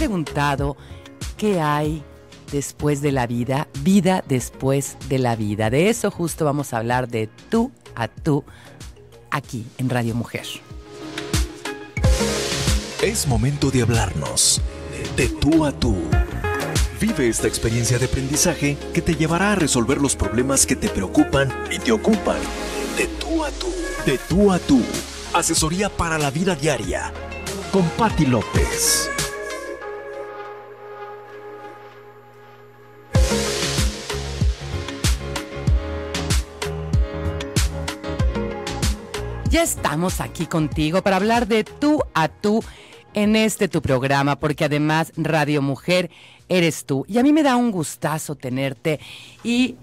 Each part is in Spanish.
preguntado qué hay después de la vida, vida después de la vida. De eso justo vamos a hablar de tú a tú aquí en Radio Mujer. Es momento de hablarnos de tú a tú. Vive esta experiencia de aprendizaje que te llevará a resolver los problemas que te preocupan y te ocupan. De tú a tú. De tú a tú. Asesoría para la vida diaria. Con Patti López. Ya estamos aquí contigo para hablar de tú a tú en este tu programa, porque además Radio Mujer eres tú. Y a mí me da un gustazo tenerte. Y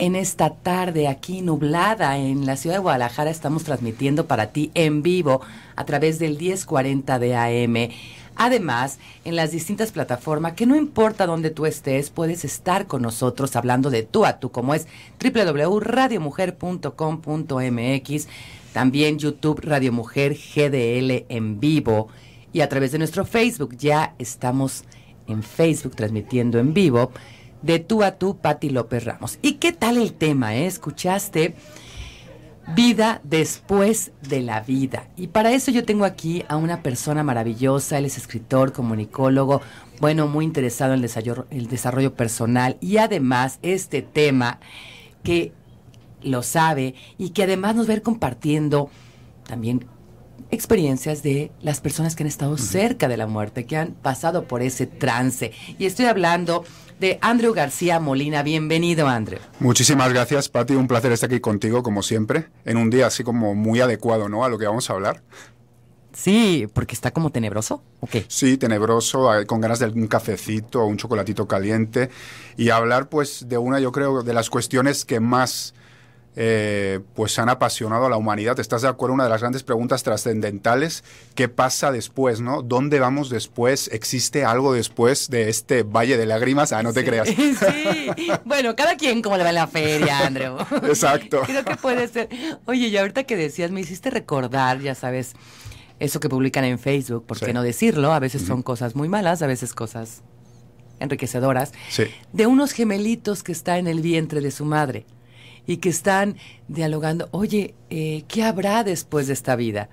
en esta tarde aquí nublada en la ciudad de Guadalajara estamos transmitiendo para ti en vivo a través del 1040 de AM. Además, en las distintas plataformas, que no importa dónde tú estés, puedes estar con nosotros hablando de tú a tú, como es www.radiomujer.com.mx también YouTube Radio Mujer GDL en vivo y a través de nuestro Facebook. Ya estamos en Facebook transmitiendo en vivo de tú a tú, Patti López Ramos. ¿Y qué tal el tema? Eh? ¿Escuchaste? Vida después de la vida. Y para eso yo tengo aquí a una persona maravillosa, él es escritor, comunicólogo, bueno, muy interesado en el desarrollo, el desarrollo personal y además este tema que lo sabe y que además nos va a ir compartiendo también experiencias de las personas que han estado cerca de la muerte, que han pasado por ese trance. Y estoy hablando de Andrew García Molina. Bienvenido, Andrew. Muchísimas gracias, Pati. Un placer estar aquí contigo, como siempre, en un día así como muy adecuado, ¿no? A lo que vamos a hablar. Sí, porque está como tenebroso, ¿o qué? Sí, tenebroso, con ganas de algún cafecito o un chocolatito caliente y hablar, pues, de una, yo creo, de las cuestiones que más eh, pues han apasionado a la humanidad. ¿Estás de acuerdo? Una de las grandes preguntas trascendentales, ¿qué pasa después? ¿no? ¿Dónde vamos después? ¿Existe algo después de este Valle de Lágrimas? Ah, no te creas. Sí, bueno, cada quien como le va en la feria, Andrew. Exacto. Creo que puede ser. Oye, y ahorita que decías, me hiciste recordar, ya sabes, eso que publican en Facebook, ¿por qué no decirlo? A veces son cosas muy malas, a veces cosas enriquecedoras, sí. de unos gemelitos que está en el vientre de su madre y que están dialogando, oye, eh, ¿qué habrá después de esta vida?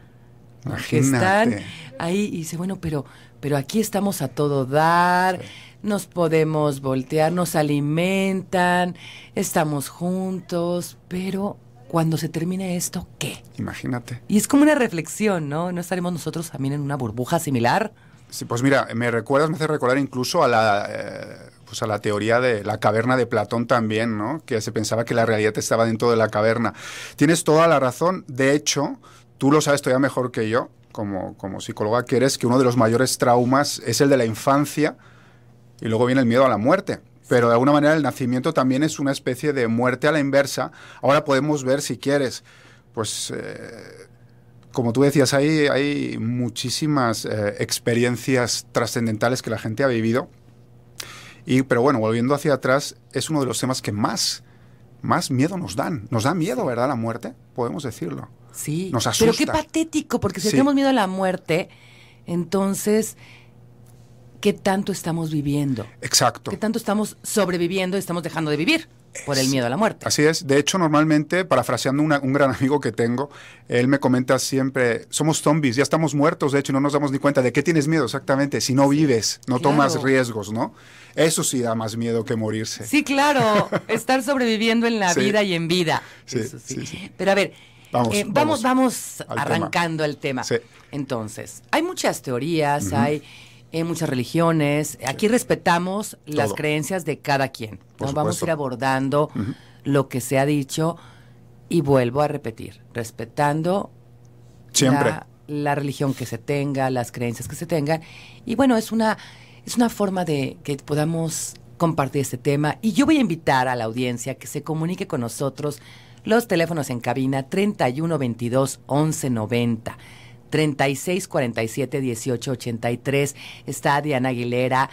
Imagínate. están ahí y dice, bueno, pero, pero aquí estamos a todo dar, nos podemos voltear, nos alimentan, estamos juntos, pero cuando se termine esto, ¿qué? Imagínate. Y es como una reflexión, ¿no? ¿No estaremos nosotros también en una burbuja similar? Sí, pues mira, me recuerdas, me hace recordar incluso a la... Eh, pues a la teoría de la caverna de Platón también, ¿no? Que se pensaba que la realidad estaba dentro de la caverna. Tienes toda la razón. De hecho, tú lo sabes todavía mejor que yo, como, psicóloga que eres, que uno de los mayores traumas es el de la infancia y luego viene el miedo a la muerte pero de alguna manera el nacimiento también es una especie de muerte a la inversa. Ahora podemos ver, si quieres, pues eh, como tú decías, hay, hay muchísimas eh, experiencias trascendentales que la gente ha vivido y, pero bueno, volviendo hacia atrás, es uno de los temas que más, más miedo nos dan. Nos da miedo, ¿verdad? La muerte, podemos decirlo. Sí. Nos asusta. Pero qué patético, porque si tenemos miedo a la muerte, entonces qué tanto estamos viviendo. Exacto. Qué tanto estamos sobreviviendo y estamos dejando de vivir por el miedo a la muerte. Así es. De hecho, normalmente, parafraseando un gran amigo que tengo, él me comenta siempre, somos zombies, ya estamos muertos, de hecho, no nos damos ni cuenta de qué tienes miedo exactamente, si no vives, no tomas riesgos, ¿no? Eso sí da más miedo que morirse. Sí, claro, estar sobreviviendo en la vida y en vida. Sí, sí. Pero a ver, vamos, eh, vamos, arrancando el tema. Entonces, hay muchas teorías, hay en muchas religiones. Aquí respetamos las creencias de cada quien. Vamos a ir abordando lo que se ha dicho y vuelvo a repetir, respetando siempre la, religión que se tenga, las creencias que se tengan. Y bueno, es una, es una forma de que podamos compartir este tema. Y yo voy a invitar a la audiencia que se comunique con nosotros. Los teléfonos en cabina 3122 1190. 36 47 18 83. Está Diana Aguilera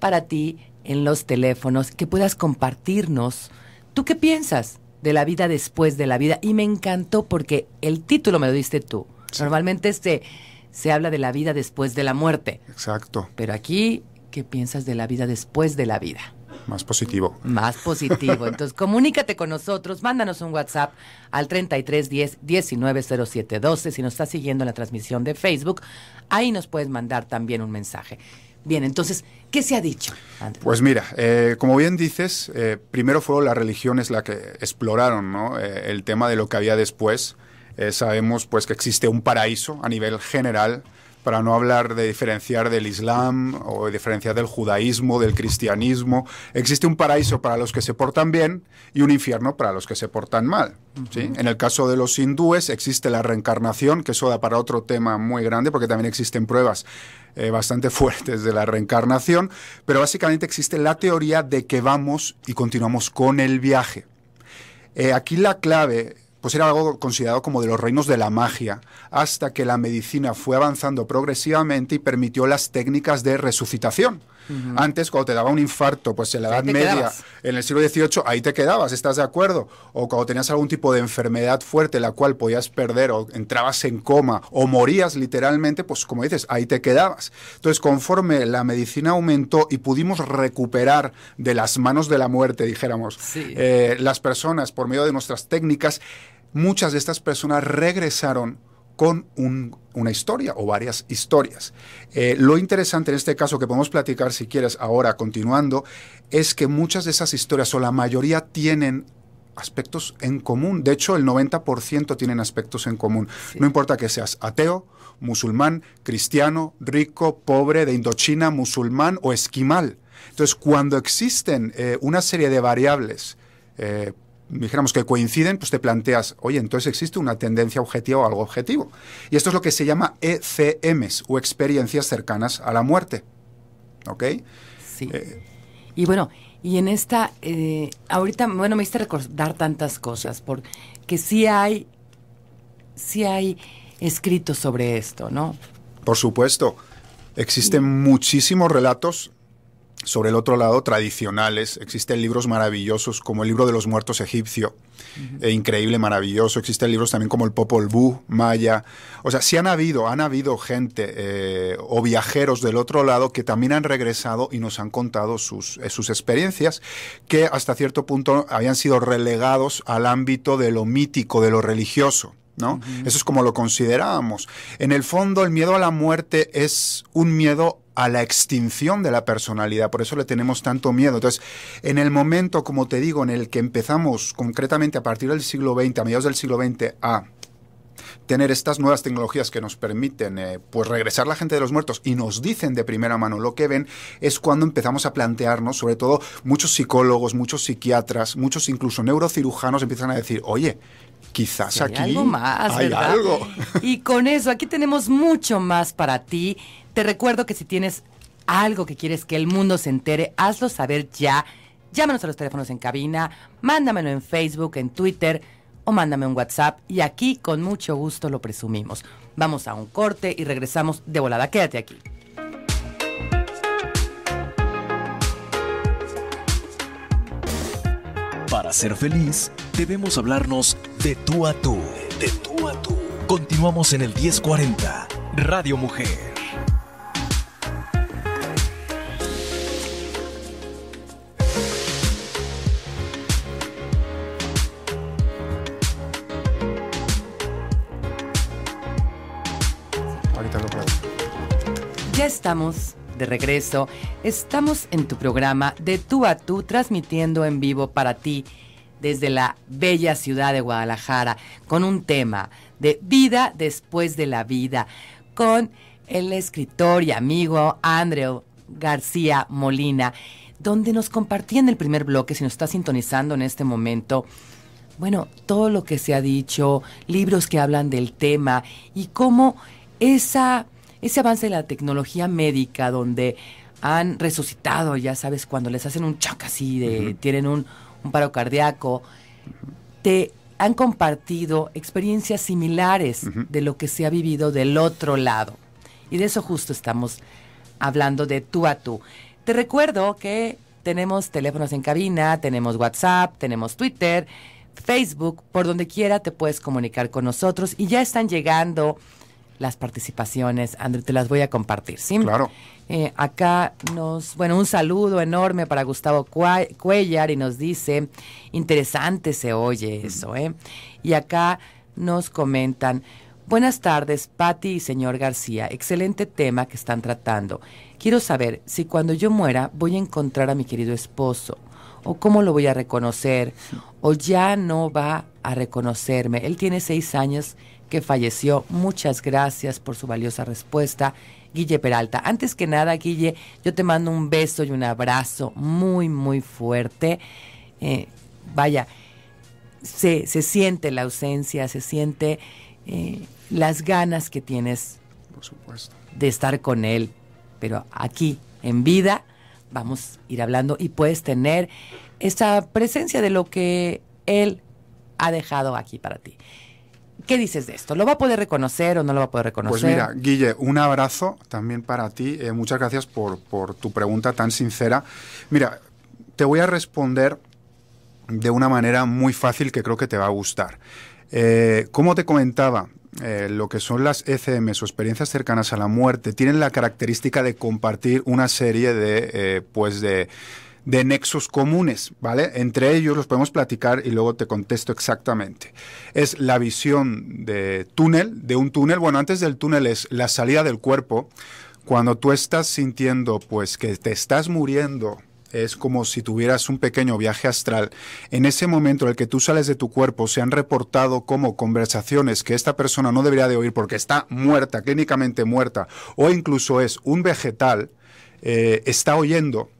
para ti en los teléfonos, que puedas compartirnos. ¿Tú qué piensas de la vida después de la vida? Y me encantó porque el título me lo diste tú. Normalmente este, se habla de la vida después de la muerte. Exacto. Pero aquí, ¿qué piensas de la vida después de la vida? Más positivo. Más positivo. Entonces, comunícate con nosotros, mándanos un WhatsApp al 3310 190712. Si nos estás siguiendo en la transmisión de Facebook, ahí nos puedes mandar también un mensaje. Bien, entonces, ¿qué se ha dicho? Pues mira, eh, como bien dices, eh, primero fueron las religiones la que exploraron ¿no? Eh, el tema de lo que había después. sabemos pues que existe un paraíso a nivel general para no hablar de diferenciar del Islam o de diferenciar del judaísmo, del cristianismo. Existe un paraíso para los que se portan bien y un infierno para los que se portan mal. En el caso de los hindúes existe la reencarnación, que eso da para otro tema muy grande, porque también existen pruebas eh, bastante fuertes de la reencarnación, pero básicamente existe la teoría de que vamos y continuamos con el viaje. Eh, aquí la clave pues era algo considerado como de los reinos de la magia, hasta que la medicina fue avanzando progresivamente y permitió las técnicas de resucitación. Antes, cuando te daba un infarto, pues en la Edad Media, en el siglo XVIII, ahí te quedabas, ¿estás de acuerdo? O cuando tenías algún tipo de enfermedad fuerte, la cual podías perder, o entrabas en coma, o morías literalmente, pues como dices, ahí te quedabas. Entonces, conforme la medicina aumentó y pudimos recuperar de las manos de la muerte, dijéramos, eh, las personas por medio de nuestras técnicas, muchas de estas personas regresaron con una historia o varias historias. Eh, lo interesante en este caso que podemos platicar, si quieres, ahora continuando, es que muchas de esas historias o la mayoría tienen aspectos en común. De hecho, el 90% tienen aspectos en común. No importa que seas ateo, musulmán, cristiano, rico, pobre, de Indochina, musulmán o esquimal. Entonces, cuando existen eh, una serie de variables eh, dijéramos que coinciden, pues te planteas, oye, entonces existe una tendencia objetiva o algo objetivo. Y esto es lo que se llama ECMs o experiencias cercanas a la muerte. ¿Ok? Sí. Eh, y bueno, y en esta, eh, ahorita, bueno, me hice recordar tantas cosas, porque sí hay, sí hay escritos sobre esto, ¿no? Por supuesto. Existen muchísimos relatos sobre el otro lado, tradicionales, existen libros maravillosos como el libro de los muertos egipcio, e increíble, maravilloso. Existen libros también como el Popol Vuh, Maya. O sea, sí han habido, han habido gente eh, o viajeros del otro lado que también han regresado y nos han contado sus, eh, sus experiencias que hasta cierto punto habían sido relegados al ámbito de lo mítico, de lo religioso. ¿no? Eso es como lo considerábamos. En el fondo, el miedo a la muerte es un miedo a la extinción de la personalidad, por eso le tenemos tanto miedo. Entonces, en el momento, como te digo, en el que empezamos concretamente a partir del siglo XX, a mediados del siglo XX, a tener estas nuevas tecnologías que nos permiten eh, pues regresar la gente de los muertos y nos dicen de primera mano lo que ven es cuando empezamos a plantearnos sobre todo muchos psicólogos muchos psiquiatras muchos incluso neurocirujanos empiezan a decir oye quizás hay aquí algo más, algo y con eso aquí tenemos mucho más para ti te recuerdo que si tienes algo que quieres que el mundo se entere, hazlo saber ya. Llámanos a los teléfonos en cabina, mándamelo en Facebook, en Twitter o mándame un WhatsApp y aquí con mucho gusto lo presumimos. Vamos a un corte y regresamos de volada. Quédate aquí. Para ser feliz, debemos hablarnos de tú a tú. De tú a tú. Continuamos en el 1040, Radio Mujer. estamos de regreso. Estamos en tu programa de tú a tú, transmitiendo en vivo para ti desde la bella ciudad de Guadalajara, con un tema de vida después de la vida, con el escritor y amigo Andrew García Molina, donde nos compartía en el primer bloque, si nos está sintonizando en este momento, bueno, todo lo que se ha dicho, libros que hablan del tema y cómo esa ese avance de la tecnología médica donde han resucitado, ya sabes, cuando les hacen un choc así, de, tienen un, paro cardíaco, te han compartido experiencias similares de lo que se ha vivido del otro lado. Y de eso justo estamos hablando de tú a tú. Te recuerdo que tenemos teléfonos en cabina, tenemos WhatsApp, tenemos Twitter, Facebook, por donde quiera te puedes comunicar con nosotros y ya están llegando las participaciones. Andrew, te las voy a compartir, ¿sí? Claro. Eh, acá nos, bueno, un saludo enorme para Gustavo Cuellar y nos dice, interesante se oye eso, ¿eh? Y acá nos comentan, buenas tardes, Patti y señor García, excelente tema que están tratando. Quiero saber si cuando yo muera voy a encontrar a mi querido esposo o cómo lo voy a reconocer o ya no va a reconocerme. Él tiene seis años que falleció. Muchas gracias por su valiosa respuesta, Guille Peralta. Antes que nada, Guille, yo te mando un beso y un abrazo muy, muy fuerte. Eh, vaya, se, siente la ausencia, se siente eh, las ganas que tienes por supuesto. de estar con él. Pero aquí, en vida, vamos a ir hablando y puedes tener esa presencia de lo que él ha dejado aquí para ti. ¿Qué dices de esto? ¿Lo va a poder reconocer o no lo va a poder pues reconocer? Pues mira, Guille, un abrazo también para ti. Eh, muchas gracias por, tu pregunta tan sincera. Mira, te voy a responder de una manera muy fácil que creo que te va a gustar. Eh, como te comentaba, eh, lo que son las ECM, o experiencias cercanas a la muerte tienen la característica de compartir una serie de, pues de de nexos comunes, ¿vale? Entre ellos los podemos platicar y luego te contesto exactamente. Es la visión de túnel, de un túnel. Bueno, antes del túnel es la salida del cuerpo. Cuando tú estás sintiendo pues que te estás muriendo es como si tuvieras un pequeño viaje astral. En ese momento en el que tú sales de tu cuerpo, se han reportado como conversaciones que esta persona no debería de oír porque está muerta, clínicamente muerta, o incluso es un vegetal, eh, está oyendo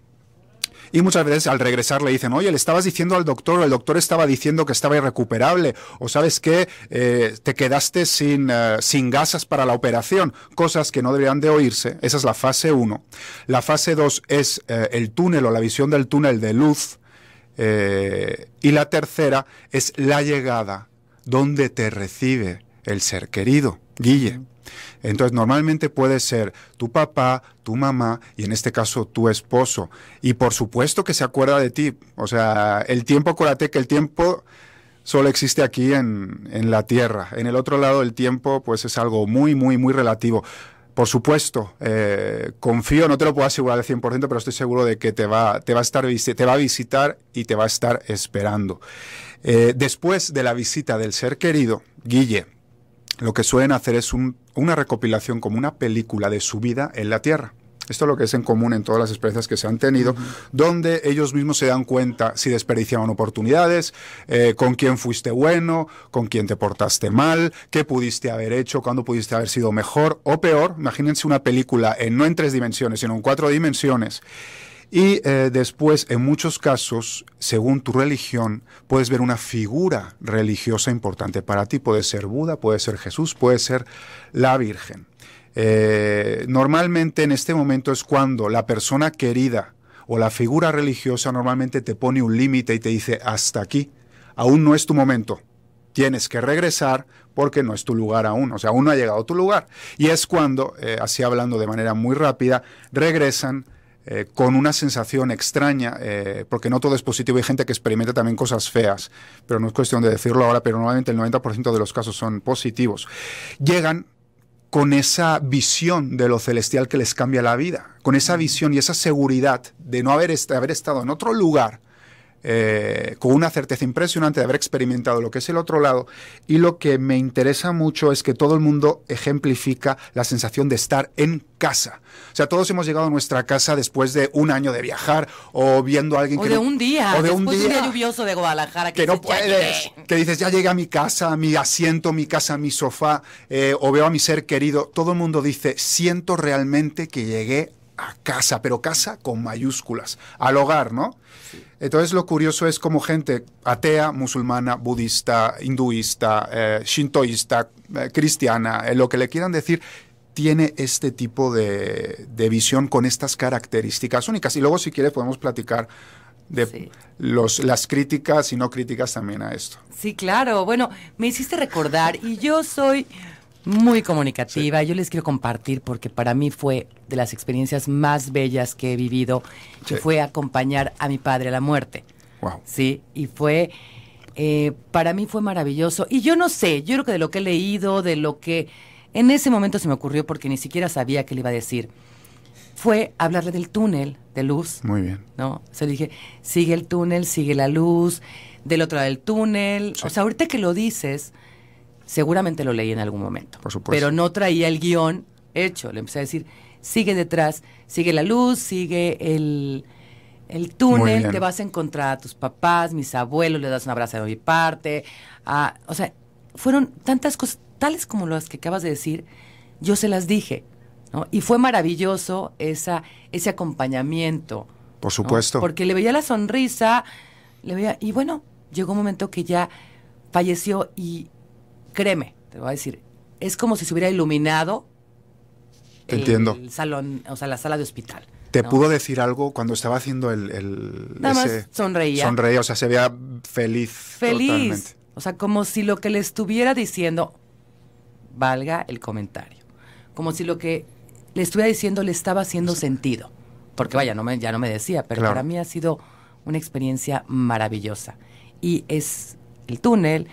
y muchas veces al regresar le dicen, oye, le estabas diciendo al doctor, el doctor estaba diciendo que estaba irrecuperable, o sabes que eh, te quedaste sin, eh, sin gasas para la operación, cosas que no deberían de oírse. Esa es la fase 1. La fase 2 es eh, el túnel o la visión del túnel de luz. y la tercera es la llegada, donde te recibe el ser querido. Guille. Entonces, normalmente puede ser tu papá, tu mamá y en este caso tu esposo. Y por supuesto que se acuerda de ti. O sea, el tiempo, acuérdate que el tiempo solo existe aquí en, la Tierra. En el otro lado el tiempo pues es algo muy, muy, muy relativo. Por supuesto, eh, confío, no te lo puedo asegurar al 100%, pero estoy seguro de que te va, te va, a, estar, te va a visitar y te va a estar esperando. Eh, después de la visita del ser querido, Guille, lo que suelen hacer es una recopilación como una película de su vida en la Tierra. Esto es lo que es en común en todas las experiencias que se han tenido, donde ellos mismos se dan cuenta si desperdiciaban oportunidades, eh, con quién fuiste bueno, con quién te portaste mal, qué pudiste haber hecho, cuándo pudiste haber sido mejor o peor. Imagínense una película en, no en tres dimensiones, sino en cuatro dimensiones y eh, después, en muchos casos, según tu religión, puedes ver una figura religiosa importante para ti. Puede ser Buda, puede ser Jesús, puede ser la Virgen. Eh, normalmente en este momento es cuando la persona querida o la figura religiosa normalmente te pone un límite y te dice, hasta aquí, aún no es tu momento. Tienes que regresar porque no es tu lugar aún, o sea, aún no ha llegado tu lugar. Y es cuando, eh, así hablando de manera muy rápida, regresan eh, con una sensación extraña, eh, porque no todo es positivo, hay gente que experimenta también cosas feas, pero no es cuestión de decirlo ahora, pero normalmente el 90% de los casos son positivos. Llegan con esa visión de lo celestial que les cambia la vida, con esa mm. visión y esa seguridad de no haber, haber estado en otro lugar eh, con una certeza impresionante de haber experimentado lo que es el otro lado. Y lo que me interesa mucho es que todo el mundo ejemplifica la sensación de estar en casa. O sea, todos hemos llegado a nuestra casa después de un año de viajar o viendo a alguien o de un día. O de un día, lluvioso de Guadalajara que, no puedes. Que dices, ya llegué a mi casa, a mi asiento, mi casa, mi sofá, eh, o veo a mi ser querido. Todo el mundo dice, siento realmente que llegué a casa, pero casa con mayúsculas, al hogar, ¿no? Sí. Entonces lo curioso es como gente atea, musulmana, budista, hinduista, eh, shintoísta, eh, cristiana, eh, lo que le quieran decir, tiene este tipo de, visión con estas características únicas. Y luego si quieres podemos platicar de las críticas y no críticas también a esto. Sí, claro. Bueno, me hiciste recordar y yo soy muy comunicativa. Yo les quiero compartir porque para mí fue de las experiencias más bellas que he vivido, que fue acompañar a mi padre a la muerte. Wow. Sí, y fue, eh, para mí fue maravilloso. Y yo no sé, yo creo que de lo que he leído, de lo que en ese momento se me ocurrió porque ni siquiera sabía qué le iba a decir, fue hablarle del túnel de luz. Muy bien. ¿No? O sea, dije, sigue el túnel, sigue la luz, del otro lado del túnel. O sea, ahorita que lo dices Seguramente lo leí en algún momento. Por supuesto. Pero no traía el guión hecho. Le empecé a decir, sigue detrás, sigue la luz, sigue el, el túnel, te vas a encontrar a tus papás, mis abuelos, le das un abrazo de mi parte. o sea, fueron tantas cosas, tales como las que acabas de decir, yo se las dije. Y fue maravilloso esa, ese acompañamiento. Por supuesto. Porque le veía la sonrisa, le veía, y bueno, llegó un momento que ya falleció y créeme, te voy a decir, es como si se hubiera iluminado el, Entiendo. salón, o sea, la sala de hospital. ¿Te pudo decir algo cuando estaba haciendo el... sonreía. Sonreía, o sea, se veía feliz. Feliz. O sea, como si lo que le estuviera diciendo valga el comentario. Como si lo que le estuviera diciendo le estaba haciendo sentido. Porque vaya, no me, ya no me decía, pero para mí ha sido una experiencia maravillosa. Y es el túnel,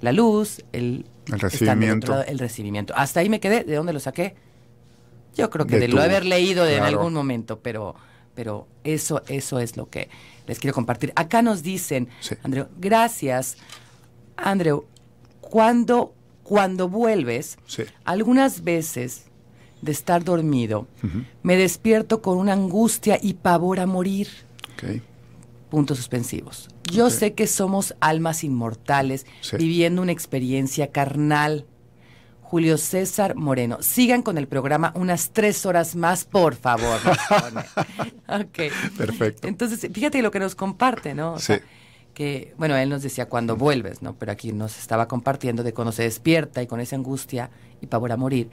la luz, el, el recibimiento. Hasta ahí me quedé. ¿De dónde lo saqué? Yo creo que de, lo haber leído en algún momento, pero, pero eso, eso es lo que les quiero compartir. Acá nos dicen, andrew gracias. Andreu, cuando, cuando vuelves, algunas veces de estar dormido, me despierto con una angustia y pavor a morir puntos suspensivos. Yo sé que somos almas inmortales viviendo una experiencia carnal. Julio César Moreno. Sigan con el programa unas tres horas más, por favor. ok. Perfecto. Entonces, fíjate lo que nos comparte, ¿no? O que, bueno, él nos decía cuando vuelves, ¿no? Pero aquí nos estaba compartiendo de cuando se despierta y con esa angustia y pavor a morir.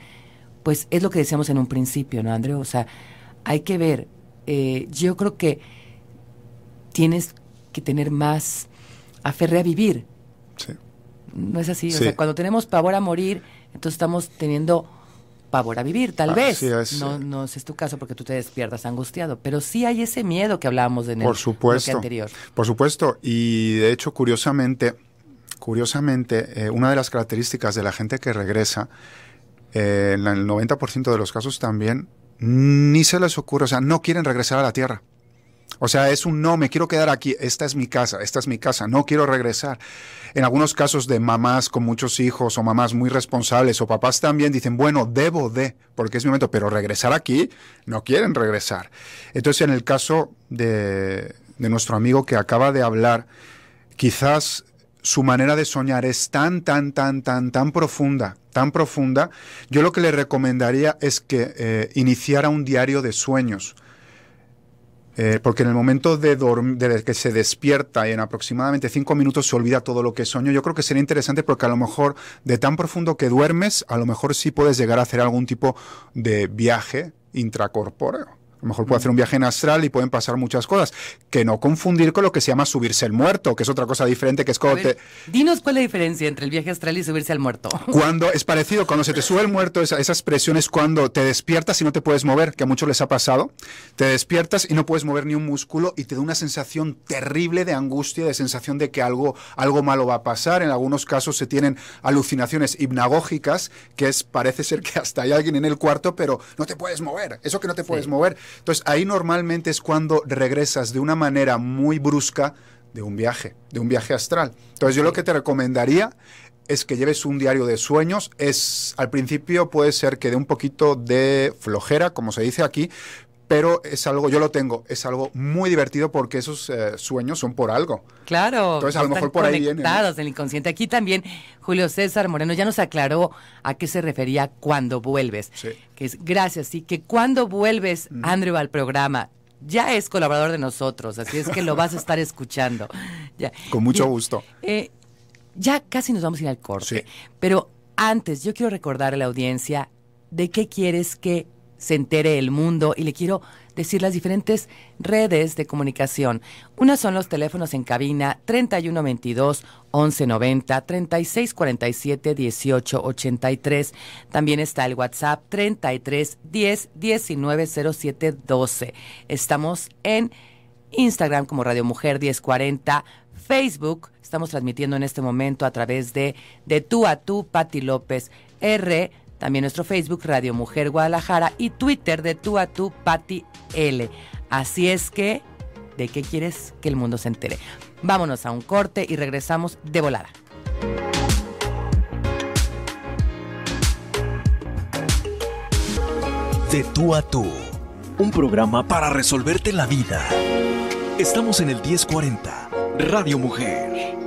Pues es lo que decíamos en un principio, ¿no, Andreu? O sea, hay que ver. Eh, yo creo que tienes que tener más aferre a vivir. ¿No es así? O sea, cuando tenemos pavor a morir, entonces estamos teniendo pavor a vivir, tal vez. no, no es este tu caso porque tú te despiertas angustiado, pero sí hay ese miedo que hablábamos de en el por supuesto, anterior. Por supuesto, y de hecho, curiosamente, curiosamente eh, una de las características de la gente que regresa, eh, en el 90% de los casos también, ni se les ocurre, o sea, no quieren regresar a la Tierra. O sea, es un no, me quiero quedar aquí, esta es mi casa, esta es mi casa, no quiero regresar. En algunos casos de mamás con muchos hijos o mamás muy responsables o papás también dicen, bueno, debo de, porque es mi momento, pero regresar aquí, no quieren regresar. Entonces, en el caso de, nuestro amigo que acaba de hablar, quizás su manera de soñar es tan, tan, tan, tan, tan profunda, tan profunda, yo lo que le recomendaría es que eh, iniciara un diario de sueños eh, porque en el momento de, de, que se despierta y en aproximadamente cinco minutos se olvida todo lo que soñó, yo creo que sería interesante porque a lo mejor de tan profundo que duermes, a lo mejor sí puedes llegar a hacer algún tipo de viaje intracorpóreo lo mejor puede hacer un viaje en astral y pueden pasar muchas cosas. Que no confundir con lo que se llama subirse al muerto, que es otra cosa diferente, que es como Dinos cuál es la diferencia entre el viaje astral y subirse al muerto. Cuando es parecido, cuando se te sube el muerto, ...esas presiones cuando te despiertas y no te puedes mover, que a muchos les ha pasado. Te despiertas y no puedes mover ni un músculo y te da una sensación terrible de angustia, de sensación de que algo, algo malo va a pasar. En algunos casos se tienen alucinaciones hipnagógicas, que es parece ser que hasta hay alguien en el cuarto, pero no te puedes mover. Eso que no te puedes mover entonces ahí normalmente es cuando regresas de una manera muy brusca de un viaje, de un viaje astral. Entonces yo lo que te recomendaría es que lleves un diario de sueños. Es al principio puede ser que dé un poquito de flojera, como se dice aquí, pero es algo, yo lo tengo, es algo muy divertido porque esos eh, sueños son por algo. Claro. Entonces a lo mejor por ahí vienen. en el inconsciente. Aquí también Julio César Moreno ya nos aclaró a qué se refería cuando vuelves. Que es, gracias, sí, que cuando vuelves, Andrew, al programa, ya es colaborador de nosotros, así es que lo vas a estar escuchando. Con mucho gusto. Eh, ya casi nos vamos a ir al corte, pero antes yo quiero recordar a la audiencia de qué quieres que se entere el mundo y le quiero decir las diferentes redes de comunicación. Unas son los teléfonos en cabina 3122 1190 3647 1883. También está el WhatsApp 3310 10 1907 12. Estamos en Instagram como Radio Mujer 1040, Facebook. Estamos transmitiendo en este momento a través de de tú a tú Patti López R también nuestro Facebook, Radio Mujer Guadalajara y Twitter de tú a tú, Patty L. Así es que, ¿de qué quieres que el mundo se entere? Vámonos a un corte y regresamos de volada. De tú a tú, un programa para resolverte la vida. Estamos en el 1040, Radio Mujer.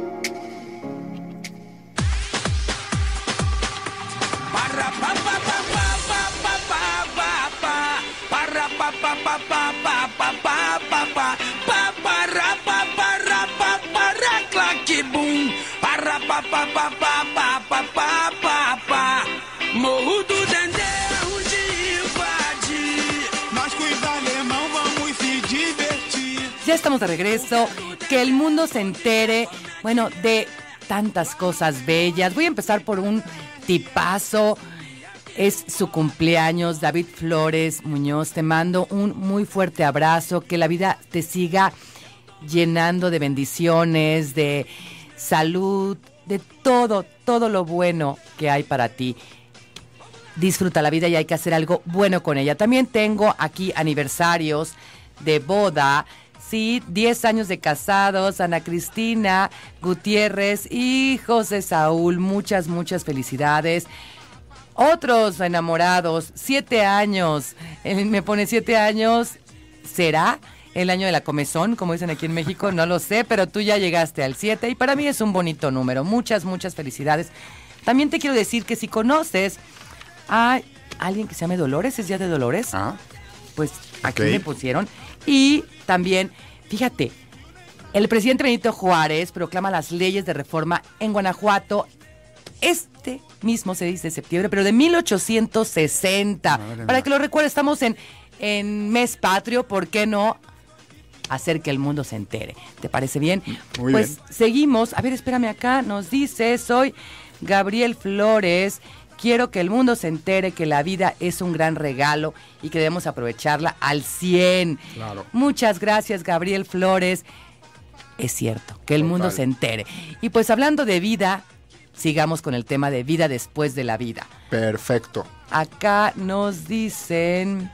Ya estamos de regreso, que el mundo se entere, bueno, de tantas cosas bellas. Voy a empezar por un tipazo. Es su cumpleaños, David Flores Muñoz. Te mando un muy fuerte abrazo. Que la vida te siga llenando de bendiciones, de salud, de todo, todo lo bueno que hay para ti. Disfruta la vida y hay que hacer algo bueno con ella. También tengo aquí aniversarios de boda. Sí, 10 años de casados, Ana Cristina Gutiérrez y José Saúl, muchas, muchas felicidades. Otros enamorados, 7 años, me pone 7 años, ¿será? el año de la comezón, como dicen aquí en México, no lo sé, pero tú ya llegaste al 7 y para mí es un bonito número. Muchas, muchas felicidades. También te quiero decir que si conoces a alguien que se llame Dolores, es ya de Dolores, ah. pues aquí me pusieron. Y también, fíjate, el presidente Benito Juárez proclama las leyes de reforma en Guanajuato este mismo 6 de septiembre, pero de 1860. Para que lo recuerde, estamos en, en mes patrio, ¿por qué no? hacer que el mundo se entere. ¿Te parece bien? pues seguimos. A ver, espérame acá. Nos dice, soy Gabriel Flores. Quiero que el mundo se entere que la vida es un gran regalo y que debemos aprovecharla al 100. Claro. Muchas gracias, Gabriel Flores. Es cierto, que el mundo se entere. Y pues hablando de vida, sigamos con el tema de vida después de la vida. Perfecto. Acá nos dicen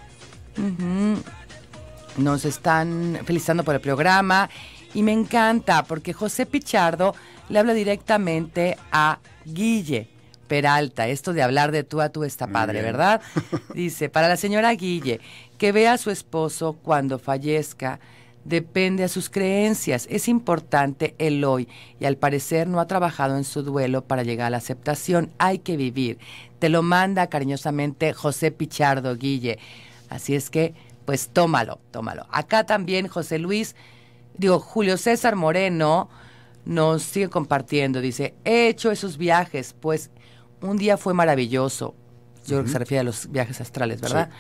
nos están felicitando por el programa y me encanta porque José Pichardo le habla directamente a Guille Peralta. Esto de hablar de tú a tú está padre, ¿verdad? Dice, para la señora Guille, que vea a su esposo cuando fallezca depende a sus creencias. Es importante el hoy y al parecer no ha trabajado en su duelo para llegar a la aceptación. Hay que vivir. Te lo manda cariñosamente José Pichardo Guille. Así es que pues tómalo, tómalo. Acá también José Luis, digo, Julio César Moreno nos sigue compartiendo, dice, he hecho esos viajes, pues un día fue maravilloso. Yo creo que se refiere a los viajes astrales, ¿verdad?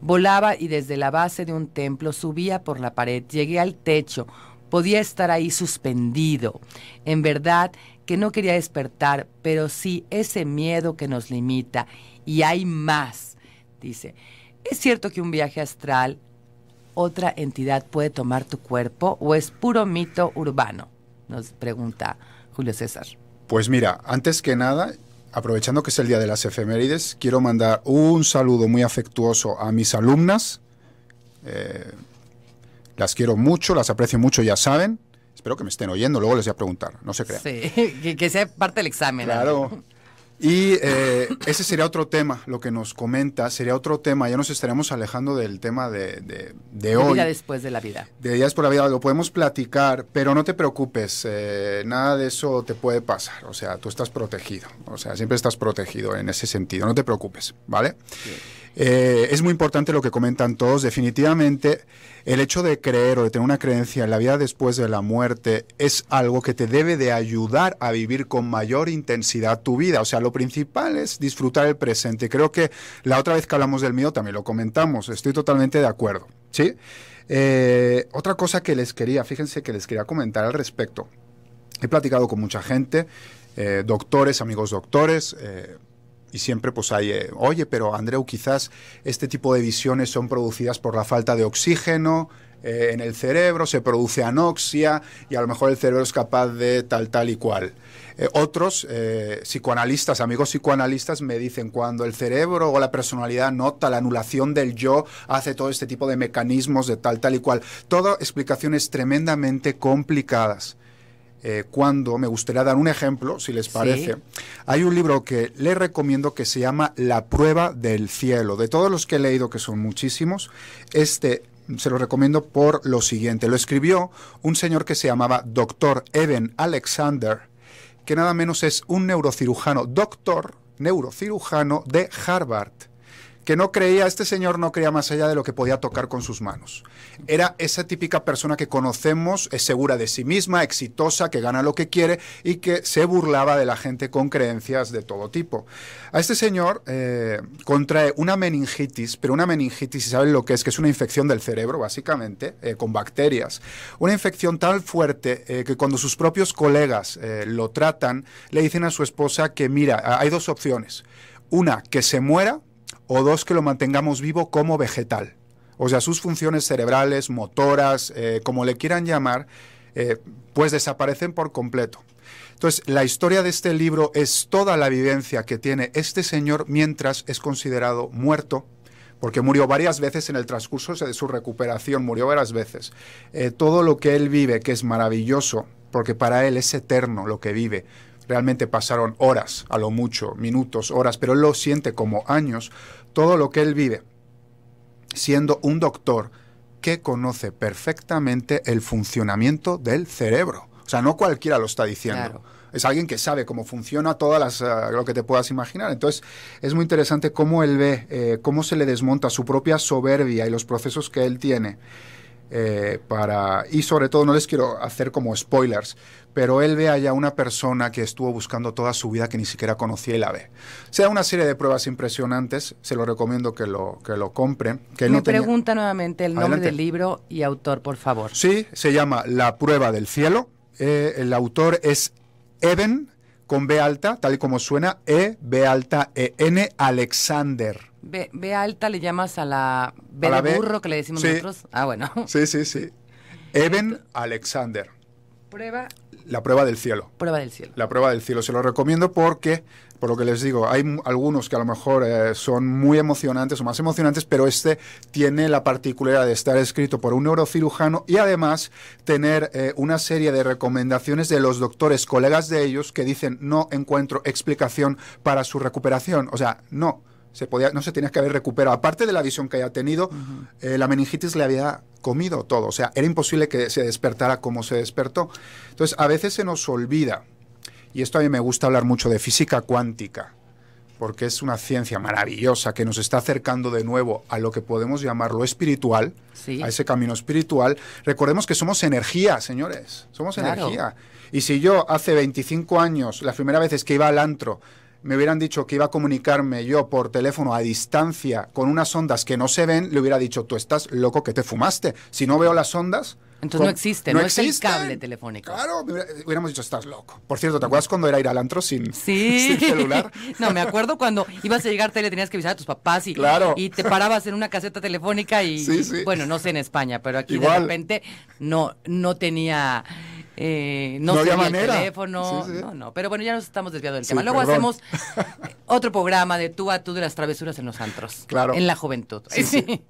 Volaba y desde la base de un templo subía por la pared, llegué al techo, podía estar ahí suspendido. En verdad que no quería despertar, pero sí ese miedo que nos limita. Y hay más, dice. ¿Es cierto que un viaje astral, otra entidad puede tomar tu cuerpo o es puro mito urbano? Nos pregunta Julio César. Pues mira, antes que nada, aprovechando que es el día de las efemérides, quiero mandar un saludo muy afectuoso a mis alumnas. Eh, las quiero mucho, las aprecio mucho, ya saben. Espero que me estén oyendo, luego les voy a preguntar, no se crean. Sí, que, sea parte del examen. Claro. Y eh, ese sería otro tema, lo que nos comenta, sería otro tema. Ya nos estaremos alejando del tema de, de, hoy. De día después de la vida. De después de la vida, lo podemos platicar, pero no te preocupes, eh, nada de eso te puede pasar. O sea, tú estás protegido, o sea, siempre estás protegido en ese sentido, no te preocupes, ¿vale? Eh, es muy importante lo que comentan todos. Definitivamente, el hecho de creer o de tener una creencia en la vida después de la muerte es algo que te debe de ayudar a vivir con mayor intensidad tu vida. O sea, lo principal es disfrutar el presente. Creo que la otra vez que hablamos del mío también lo comentamos. Estoy totalmente de acuerdo. ¿Sí? Eh, otra cosa que les quería, fíjense que les quería comentar al respecto. He platicado con mucha gente, eh, doctores, amigos doctores, y siempre pues hay, eh, oye, pero Andreu, quizás este tipo de visiones son producidas por la falta de oxígeno eh, en el cerebro, se produce anoxia y a lo mejor el cerebro es capaz de tal, tal y cual. Eh, otros psicoanalistas, amigos psicoanalistas, me dicen cuando el cerebro o la personalidad nota la anulación del yo, hace todo este tipo de mecanismos de tal, tal y cual. Todo explicaciones tremendamente complicadas eh, cuando, me gustaría dar un ejemplo, si les parece. Hay un libro que les recomiendo que se llama La prueba del cielo. De todos los que he leído, que son muchísimos, este se lo recomiendo por lo siguiente. Lo escribió un señor que se llamaba Dr. Evan Alexander, que nada menos es un neurocirujano, doctor neurocirujano de Harvard que no creía, este señor no creía más allá de lo que podía tocar con sus manos. Era esa típica persona que conocemos, es segura de sí misma, exitosa, que gana lo que quiere y que se burlaba de la gente con creencias de todo tipo. A este señor eh, contrae una meningitis, pero una meningitis, saben lo que es, que es una infección del cerebro, básicamente, eh, con bacterias. Una infección tan fuerte eh, que cuando sus propios colegas lo tratan, le dicen a su esposa que, mira, hay dos opciones. Una, que se muera o dos, que lo mantengamos vivo como vegetal. O sea, sus funciones cerebrales, motoras, eh, como le quieran llamar, eh, pues desaparecen por completo. Entonces, la historia de este libro es toda la vivencia que tiene este señor mientras es considerado muerto, porque murió varias veces en el transcurso de su recuperación, murió varias veces. Eh, todo lo que él vive, que es maravilloso, porque para él es eterno lo que vive, realmente pasaron horas, a lo mucho, minutos, horas, pero él lo siente como años, todo lo que él vive, siendo un doctor que conoce perfectamente el funcionamiento del cerebro. O sea, no cualquiera lo está diciendo. Es alguien que sabe cómo funciona todas las, ah, lo que te puedas imaginar. Entonces, es muy interesante cómo él ve, eh, cómo se le desmonta su propia soberbia y los procesos que él tiene eh, para, y sobre todo, no les quiero hacer como spoilers, pero él ve allá una persona que estuvo buscando toda su vida que ni siquiera conocía y la ve. O sea, una serie de pruebas impresionantes, se lo recomiendo que lo, que lo compren. Que Me pregunta nuevamente el nombre del libro y autor, por favor. Sí, se llama La prueba del cielo. Eh, el autor es Eben, con B alta, tal y como suena, E, B alta, E, N, Alexander. B, alta le llamas a la B burro que le decimos nosotros. Ah, bueno. Sí, sí, sí. Eben Alexander. Prueba. La prueba del cielo. Prueba del cielo. La prueba del cielo. Se lo recomiendo porque, por lo que les digo, hay algunos que a lo mejor eh, son muy emocionantes o más emocionantes, pero este tiene la particularidad de estar escrito por un neurocirujano y además tener eh, una serie de recomendaciones de los doctores, colegas de ellos, que dicen no encuentro explicación para su recuperación. O sea, no podía, no se tenía que haber recuperado. Aparte de la visión que haya tenido, eh, la meningitis le había comido todo. O sea, era imposible que se despertara como se despertó. Entonces, a veces se nos olvida, y esto a mí me gusta hablar mucho de física cuántica, porque es una ciencia maravillosa que nos está acercando de nuevo a lo que podemos llamar lo espiritual, a ese camino espiritual. Recordemos que somos energía, señores, somos energía. Y si yo hace 25 años, la primera vez que iba al antro, me hubieran dicho que iba a comunicarme yo por teléfono a distancia con unas ondas que no se ven, le hubiera dicho, tú estás loco que te fumaste. Si no veo las ondas... Entonces no existe, no, cable telefónico. Claro, hubiéramos dicho, estás loco. Por cierto, ¿te acuerdas cuando era ir al antro sin, celular? no, me acuerdo cuando ibas a llegar tele, tenías que avisar a tus papás y, te parabas en una caseta telefónica y, bueno, no sé en España, pero aquí de repente no, no tenía eh, no, había manera. El teléfono, no, no. Pero bueno, ya nos estamos desviando del tema. Luego hacemos otro programa de tú a tú de las travesuras en los antros. Claro. En la juventud.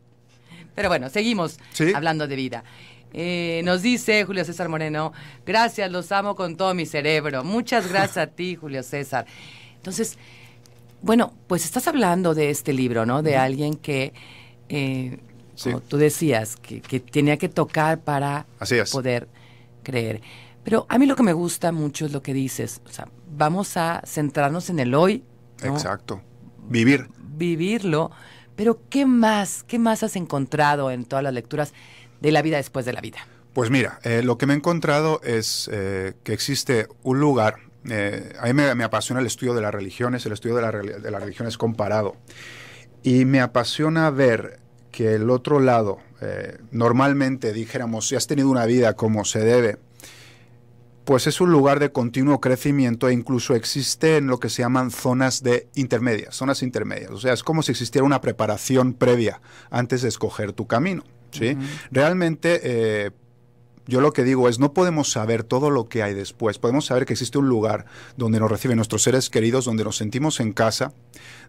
Pero bueno, seguimos hablando de vida. Eh, nos dice Julio César Moreno, gracias, los amo con todo mi cerebro. Muchas gracias a ti, Julio César. Entonces, bueno, pues estás hablando de este libro, ¿no? De alguien que, eh, como tú decías, que, tenía que tocar para poder creer. Pero a mí lo que me gusta mucho es lo que dices. O sea, vamos a centrarnos en el hoy. Exacto. Vivir. Vivirlo. Pero ¿qué más? ¿Qué más has encontrado en todas las lecturas de la vida después de la vida? Pues mira, eh, lo que me he encontrado es eh, que existe un lugar. Eh, a mí me, apasiona el estudio de las religiones, el estudio de, la, de las religiones comparado. Y me apasiona ver que el otro lado eh, normalmente dijéramos, si has tenido una vida como se debe, pues es un lugar de continuo crecimiento e incluso existe en lo que se llaman zonas de intermedias, zonas intermedias. O sea, es como si existiera una preparación previa antes de escoger tu camino. ¿sí? Realmente, eh, yo lo que digo es, no podemos saber todo lo que hay después. Podemos saber que existe un lugar donde nos reciben nuestros seres queridos, donde nos sentimos en casa,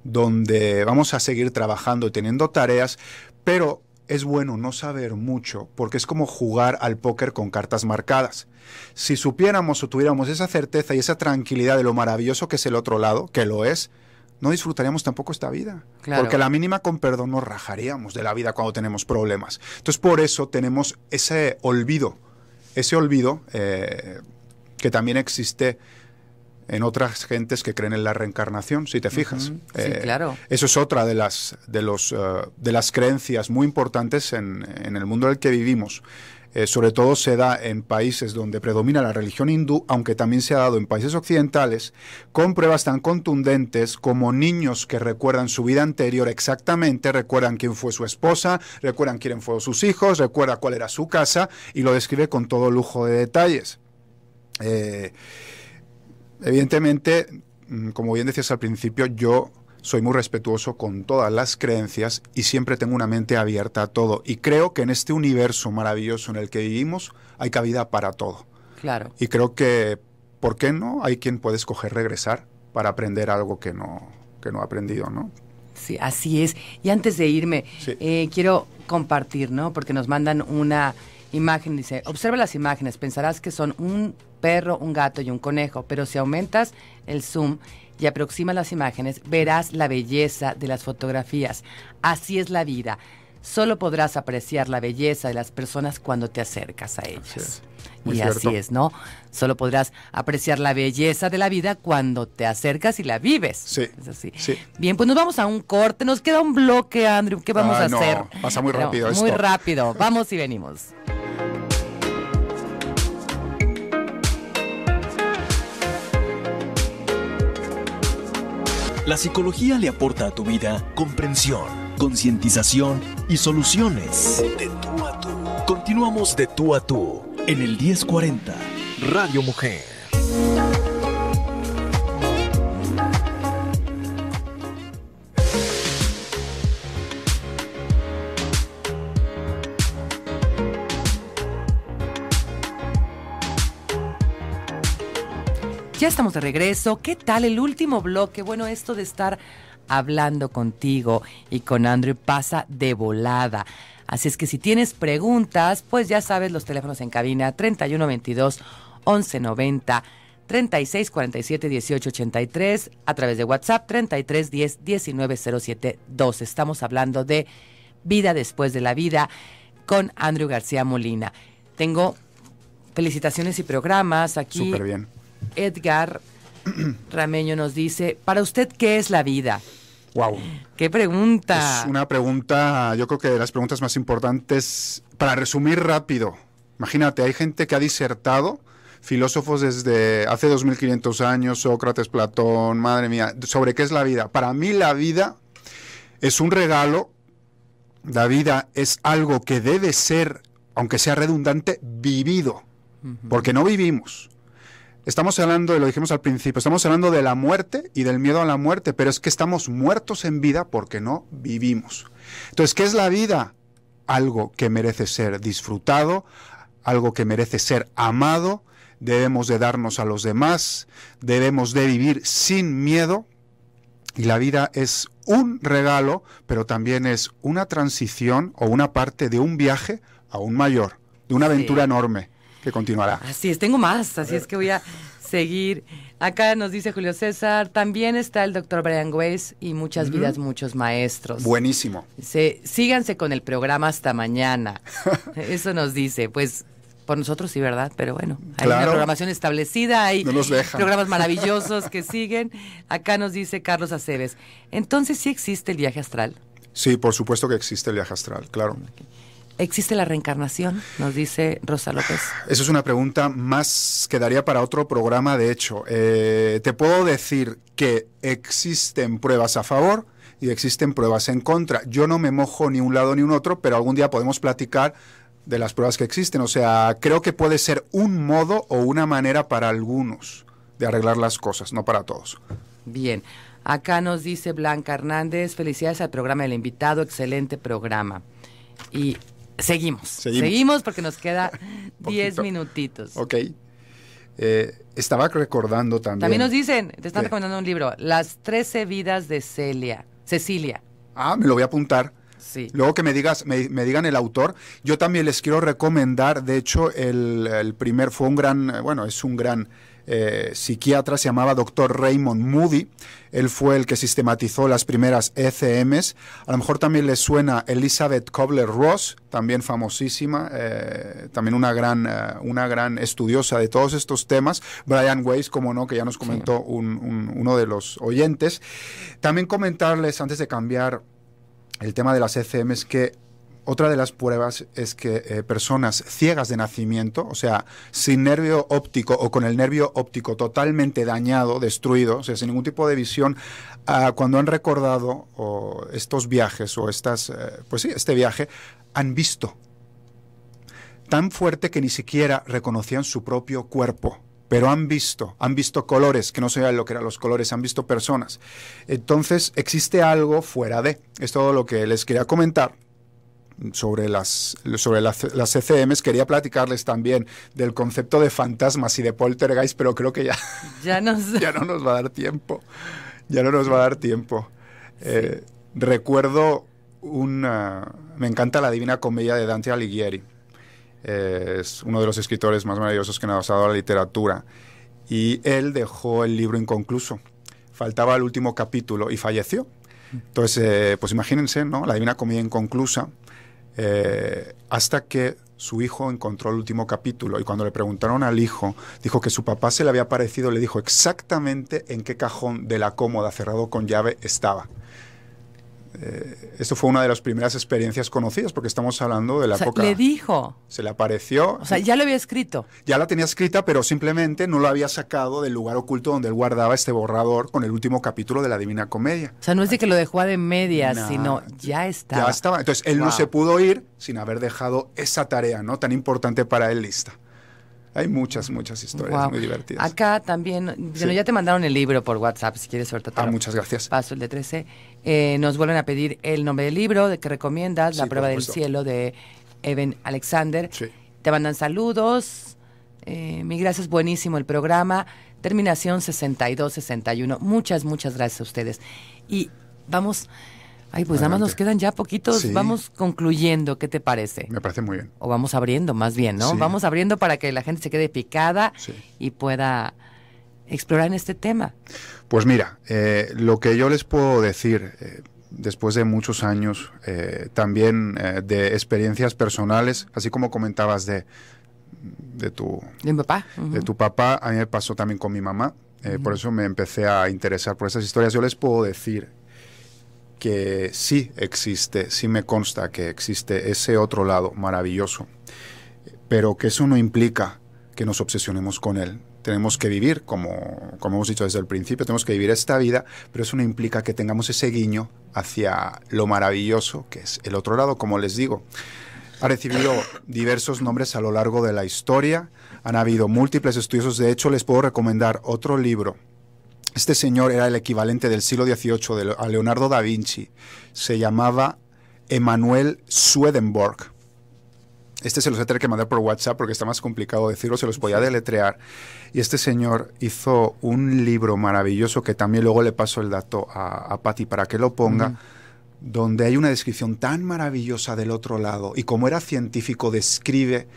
donde vamos a seguir trabajando y teniendo tareas, pero es bueno no saber mucho porque es como jugar al póker con cartas marcadas. Si supiéramos o tuviéramos esa certeza y esa tranquilidad de lo maravilloso que es el otro lado, que lo es, no disfrutaríamos tampoco esta vida. Porque la mínima con perdón nos rajaríamos de la vida cuando tenemos problemas. Entonces por eso tenemos ese olvido, ese olvido eh, que también existe en otras gentes que creen en la reencarnación, si te fijas. claro. Eh, eso es otra de las, de eh, las creencias muy importantes en, el mundo en el que vivimos. Eh, sobre todo se da en países donde predomina la religión hindú, aunque también se ha dado en países occidentales, con pruebas tan contundentes como niños que recuerdan su vida anterior exactamente, recuerdan quién fue su esposa, recuerdan quién fueron sus hijos, recuerda cuál era su casa y lo describe con todo lujo de detalles. Evidentemente, mm, como bien decías al principio, yo soy muy respetuoso con todas las creencias y siempre tengo una mente abierta a todo. Y creo que en este universo maravilloso en el que vivimos hay cabida para todo. Claro. Y creo que, ¿por qué no? Hay quien puede escoger regresar para aprender algo que no, que no ha aprendido, ¿no? Sí, así es. Y antes de irme, eh, quiero compartir, ¿no? Porque nos mandan una imagen, dice, observa las imágenes, pensarás que son un perro, un gato y un conejo, pero si aumentas el zoom y aproximas las imágenes, verás la belleza de las fotografías. Así es la vida. Solo podrás apreciar la belleza de las personas cuando te acercas a ellas. y así es, ¿no? Solo podrás apreciar la belleza de la vida cuando te acercas y la vives. Sí. Bien, pues nos vamos a un corte. Nos queda un bloque, Andrew. ¿Qué vamos ah, a no, hacer? Pasa muy rápido. Muy rápido. Vamos y venimos. La psicología le aporta a tu vida comprensión, concientización y soluciones. De tú a tú. Continuamos de tú a tú en el 1040 Radio Mujer. Ya estamos de regreso. ¿Qué tal el último bloque? Bueno, esto de estar hablando contigo y con Andrew pasa de volada. Así es que si tienes preguntas, pues ya sabes los teléfonos en cabina 3122 1190 36 47 18 83 a través de WhatsApp 33 10 19 Estamos hablando de vida después de la vida con Andrew García Molina. Tengo felicitaciones y programas aquí. Súper bien Edgar Rameño nos dice, ¿para usted qué es la vida? Wow. Qué pregunta. Es una pregunta, yo creo que de las preguntas más importantes, para resumir rápido, imagínate, hay gente que ha disertado, filósofos desde hace 2500 años, Sócrates, Platón, madre mía, sobre qué es la vida. Para mí la vida es un regalo, la vida es algo que debe ser, aunque sea redundante, vivido, porque no vivimos. Estamos hablando, y lo dijimos al principio, estamos hablando de la muerte y del miedo a la muerte, pero es que estamos muertos en vida porque no vivimos. Entonces, ¿qué es la vida? Algo que merece ser disfrutado, algo que merece ser amado, debemos de darnos a los demás, debemos de vivir sin miedo. Y la vida es un regalo, pero también es una transición o una parte de un viaje aún mayor, de una aventura enorme que continuará. Así es, tengo más, así es que voy a seguir. Acá nos dice Julio César, también está el doctor Brian Weiss y muchas vidas, muchos maestros. Buenísimo. Se, síganse con el programa hasta mañana. Eso nos dice, pues por nosotros sí, ¿verdad? Pero bueno, hay una programación establecida, hay programas maravillosos que siguen. Acá nos dice Carlos Aceves, entonces sí existe el viaje astral. Sí, por supuesto que existe el viaje astral, claro. ¿Existe la reencarnación? Nos dice Rosa López. Esa es una pregunta más que daría para otro programa, de hecho. Eh, te puedo decir que existen pruebas a favor y existen pruebas en contra. Yo no me mojo ni un lado ni un otro, pero algún día podemos platicar de las pruebas que existen. O sea, creo que puede ser un modo o una manera para algunos de arreglar las cosas, no para todos. Bien. Acá nos dice Blanca Hernández, felicidades al programa del invitado, excelente programa. Y Seguimos. Seguimos, porque nos queda 10 minutitos. Ok. Eh, estaba recordando también. También nos dicen, te están recomendando un libro, Las 13 vidas de Celia, Cecilia. Ah, me lo voy a apuntar. Sí. Luego que me digas, me, digan el autor, yo también les quiero recomendar, de hecho, el, el primer fue un gran, bueno, es un gran eh, psiquiatra, se llamaba doctor Raymond Moody. Él fue el que sistematizó las primeras ECMs. A lo mejor también le suena Elizabeth cobler ross también famosísima, eh, también una gran, eh, una gran estudiosa de todos estos temas. Brian Weiss, como no, que ya nos comentó uno de los oyentes. También comentarles, antes de cambiar el tema de las ECMs, que otra de las pruebas es que eh, personas ciegas de nacimiento, o sea, sin nervio óptico o con el nervio óptico totalmente dañado, destruido, o sea, sin ningún tipo de visión, ah, cuando han recordado estos viajes o estas, eh, pues este viaje, han visto tan fuerte que ni siquiera reconocían su propio cuerpo pero han visto, han visto colores, que no sabían lo que eran los colores, han visto personas. Entonces existe algo fuera de, es todo lo que les quería comentar sobre las, sobre las, las, ECMs. Quería platicarles también del concepto de fantasmas y de poltergeist, pero creo que ya, ya, ya no nos va a dar tiempo. Ya no nos va a dar tiempo. Eh, recuerdo una... Me encanta la Divina Comedia de Dante Alighieri. Eh, es uno de los escritores más maravillosos que nos ha dado la literatura. Y él dejó el libro inconcluso. Faltaba el último capítulo y falleció. Mm. Entonces, eh, pues imagínense, ¿no? La Divina Comedia inconclusa. Eh, hasta que su hijo encontró el último capítulo y cuando le preguntaron al hijo, dijo que su papá se le había parecido, le dijo exactamente en qué cajón de la cómoda cerrado con llave estaba. Eh, esto fue una de las primeras experiencias conocidas, porque estamos hablando de la o Le dijo. Se le apareció. O sea, ya lo había escrito. Ya la tenía escrita, pero simplemente no lo había sacado del lugar oculto donde él guardaba este borrador con el último capítulo de la Divina Comedia. O sea, no es de que lo dejó de media, sino ya estaba. Ya estaba. Entonces él no se pudo ir sin haber dejado esa tarea, ¿no? Tan importante para él lista. Hay muchas, muchas historias muy divertidas. Acá también, bueno, ya te mandaron el libro por WhatsApp, si quieres suerte. todo. Ah, muchas gracias. Paso el de 13. Eh, nos vuelven a pedir el nombre del libro de que recomiendas, La prueba del cielo de Evan Alexander. Te mandan saludos. Eh, mi gracias, buenísimo el programa. Terminación 6261. Muchas, muchas gracias a ustedes. Y vamos Ay, pues nada más nos quedan ya poquitos. Vamos concluyendo, ¿qué te parece? Me parece muy bien. O vamos abriendo, más bien, ¿no? Vamos abriendo para que la gente se quede picada y pueda explorar en este tema. Pues mira, eh, lo que yo les puedo decir, eh, después de muchos años, eh, también de experiencias personales, así como comentabas de, de tu... De papá. tu papá, a mí me pasó también con mi mamá. Por eso me empecé a interesar por esas historias. Yo les puedo decir que sí existe, sí me consta que existe ese otro lado maravilloso, pero que eso no implica que nos obsesionemos con él. Tenemos que vivir, como, como hemos dicho desde el principio, tenemos que vivir esta vida, pero eso no implica que tengamos ese guiño hacia lo maravilloso que es el otro lado, como les digo. Ha recibido diversos nombres a lo largo de la historia, han habido múltiples estudiosos, de hecho les puedo recomendar otro libro este señor era el equivalente del siglo XVIII de, a Leonardo da Vinci. Se llamaba Emanuel Swedenborg. Este se los voy a tener que mandar por WhatsApp porque está más complicado decirlo, se los voy a deletrear. Y este señor hizo un libro maravilloso que también luego le paso el dato a, a Patti para que lo ponga, donde hay una descripción tan maravillosa del otro lado y como era científico describe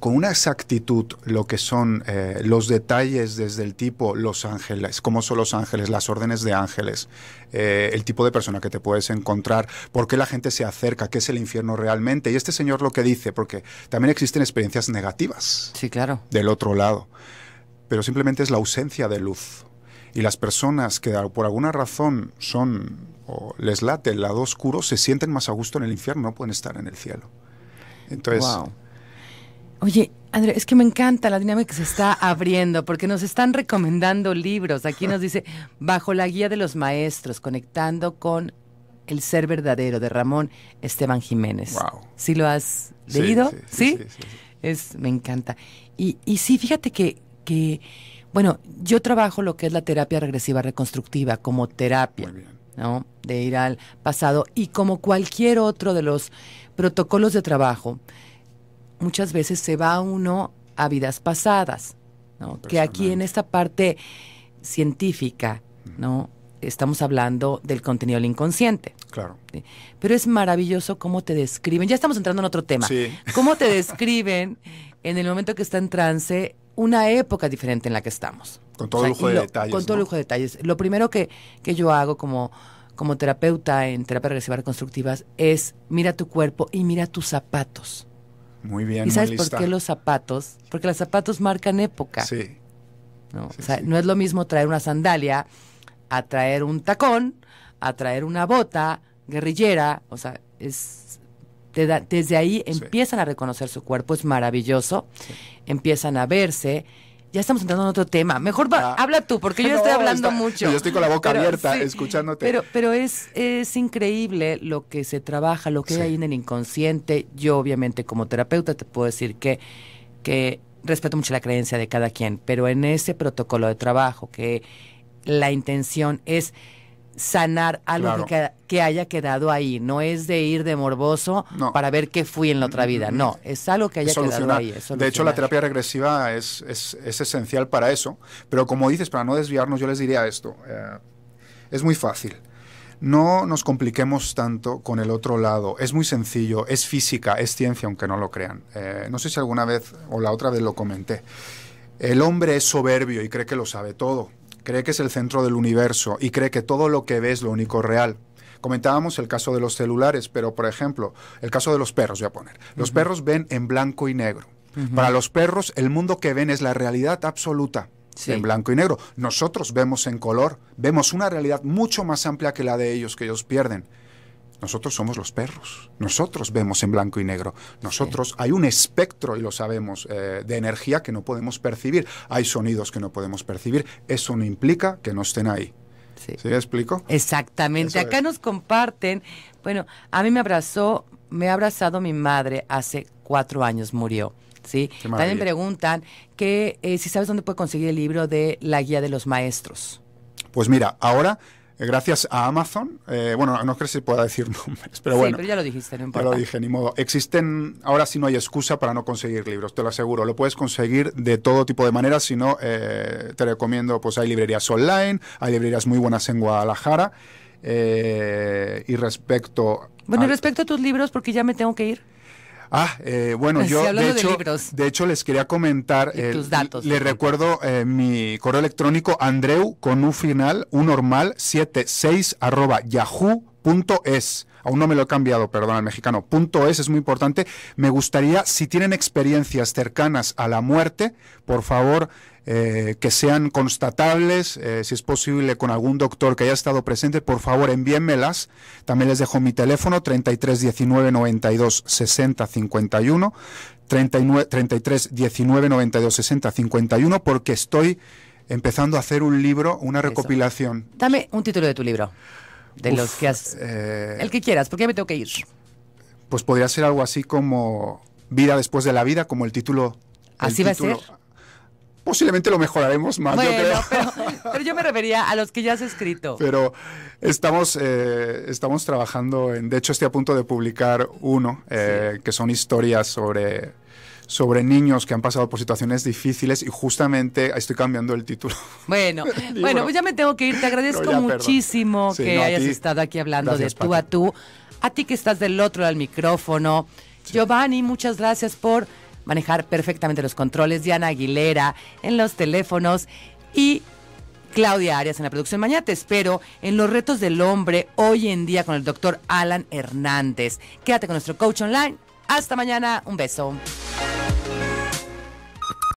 con una exactitud lo que son eh, los detalles desde el tipo Los Ángeles, cómo son Los Ángeles, las órdenes de ángeles, eh, el tipo de persona que te puedes encontrar, por qué la gente se acerca, qué es el infierno realmente. Y este señor lo que dice, porque también existen experiencias negativas. Sí, claro. Del otro lado. Pero simplemente es la ausencia de luz. Y las personas que por alguna razón son o les late el lado oscuro se sienten más a gusto en el infierno, no pueden estar en el cielo. Entonces. Oye, André, es que me encanta la dinámica que se está abriendo, porque nos están recomendando libros. Aquí nos dice, bajo la guía de los maestros, conectando con el ser verdadero de Ramón Esteban Jiménez. Wow. ¿Sí lo has leído? Sí. es, me encanta. Y, y sí, fíjate que, bueno, yo trabajo lo que es la terapia regresiva reconstructiva como terapia. ¿no? De ir al pasado y como cualquier otro de los protocolos de trabajo, muchas veces se va uno a vidas pasadas, que aquí en esta parte científica, ¿no? Estamos hablando del contenido del inconsciente. Claro. Pero es maravilloso cómo te describen. Ya estamos entrando en otro tema. Cómo te describen en el momento que está en trance una época diferente en la que estamos. Con todo lujo de detalles. Con todo lujo de detalles. Lo primero que, yo hago como, terapeuta en terapia regresiva reconstructivas es mira tu cuerpo y mira tus zapatos. Muy bien. ¿Y sabes por qué los zapatos? Porque los zapatos marcan época. Sí. ¿no? o sea, no es lo mismo traer una sandalia a traer un tacón, a traer una bota guerrillera. O sea, es, da, desde ahí empiezan a reconocer su cuerpo, es maravilloso. Empiezan a verse ya estamos entrando en otro tema. Mejor habla tú, porque yo estoy hablando mucho. Yo estoy con la boca abierta, escuchándote. Pero, es, es increíble lo que se trabaja, lo que hay en el inconsciente. Yo, obviamente, como terapeuta, te puedo decir que, que respeto mucho la creencia de cada quien, pero en ese protocolo de trabajo, que la intención es sanar algo que, haya quedado ahí. No es de ir de morboso para ver qué fui en la otra vida. No, es algo que haya quedado ahí. De hecho, la terapia regresiva es, esencial para eso. Pero como dices, para no desviarnos, yo les diría esto. Eh, es muy fácil. No nos compliquemos tanto con el otro lado. Es muy sencillo, es física, es ciencia, aunque no lo crean. Eh, no sé si alguna vez o la otra vez lo comenté. El hombre es soberbio y cree que lo sabe todo cree que es el centro del universo y cree que todo lo que ve es lo único real. Comentábamos el caso de los celulares, pero por ejemplo, el caso de los perros, voy a poner. Los perros ven en blanco y negro. Para los perros, el mundo que ven es la realidad absoluta. en blanco y negro. Nosotros vemos en color, vemos una realidad mucho más amplia que la de ellos, que ellos pierden. Nosotros somos los perros. Nosotros vemos en blanco y negro. Nosotros hay un espectro, y lo sabemos, eh, de energía que no podemos percibir. Hay sonidos que no podemos percibir. Eso no implica que no estén ahí. ¿Sí, ¿Sí explico? Exactamente. Acá nos comparten. Bueno, a mí me abrazó, me ha abrazado mi madre hace cuatro años, murió. ¿sí? También preguntan que eh, si sabes dónde puede conseguir el libro de la guía de los maestros. Pues mira, ahora eh, gracias a Amazon, eh, bueno, no creo que se pueda decir nombres, pero sí, bueno. pero ya lo dijiste, no importa. Ya lo dije, ni modo. Existen, ahora sí no hay excusa para no conseguir libros, te lo aseguro. Lo puedes conseguir de todo tipo de maneras, si no, eh, te recomiendo, pues hay librerías online, hay librerías muy buenas en Guadalajara. y respecto... Bueno, y respecto a tus libros, porque ya me tengo que ir. Ah, eh, bueno, yo de, hecho, de, hecho, les quería comentar, eh, datos, les recuerdo eh, mi correo electrónico andreu con un final, un normal, 76 arroba yahoo punto es. Aún no me lo he cambiado, perdón, al mexicano. Punto es, es muy importante. Me gustaría, si tienen experiencias cercanas a la muerte, por favor, eh, que sean constatables, eh, si es posible con algún doctor que haya estado presente, por favor envíenmelas. También les dejo mi teléfono 33 y 51, 39, 51, porque estoy empezando a hacer un libro, una recopilación. Dame un título de tu libro. De los que has... Eh, el que quieras, porque ya me tengo que ir. Pues podría ser algo así como Vida después de la vida, como el título. ¿Así va a ser? Posiblemente lo mejoraremos más, Pero, yo me refería a los que ya has escrito. Pero estamos, eh, estamos trabajando en... De hecho, estoy a punto de publicar uno, eh, que son historias sobre sobre niños que han pasado por situaciones difíciles y justamente estoy cambiando el título. Bueno, bueno, pues ya me tengo que ir. Te agradezco muchísimo que hayas estado aquí hablando de tú a tú. A ti que estás del otro lado del micrófono. Giovanni, muchas gracias por manejar perfectamente los controles. Diana Aguilera en los teléfonos y Claudia Arias en la producción. Mañana te espero en Los Retos del Hombre, hoy en día con el doctor Alan Hernández. Quédate con nuestro coach online. Hasta mañana. Un beso.